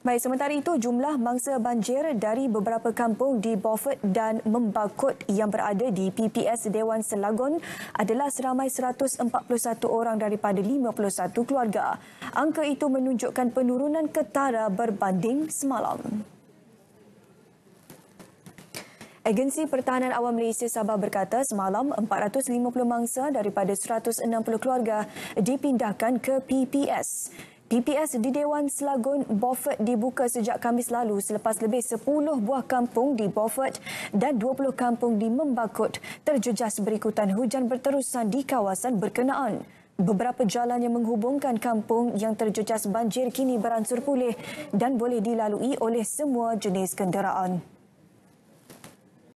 Baik, sementara itu jumlah mangsa banjir dari beberapa kampung di Beaufort dan Membakut yang berada di PPS Dewan Selagon adalah seramai 141 orang daripada 51 keluarga. Angka itu menunjukkan penurunan ketara berbanding semalam. Agensi Pertahanan Awam Malaysia Sabah berkata semalam 450 mangsa daripada 160 keluarga dipindahkan ke PPS. PPS di Dewan Selagun Beaufort dibuka sejak Khamis lalu selepas lebih 10 buah kampung di Beaufort dan 20 kampung di Membakut terjejas berikutan hujan berterusan di kawasan berkenaan. Beberapa jalan yang menghubungkan kampung yang terjejas banjir kini beransur pulih dan boleh dilalui oleh semua jenis kenderaan.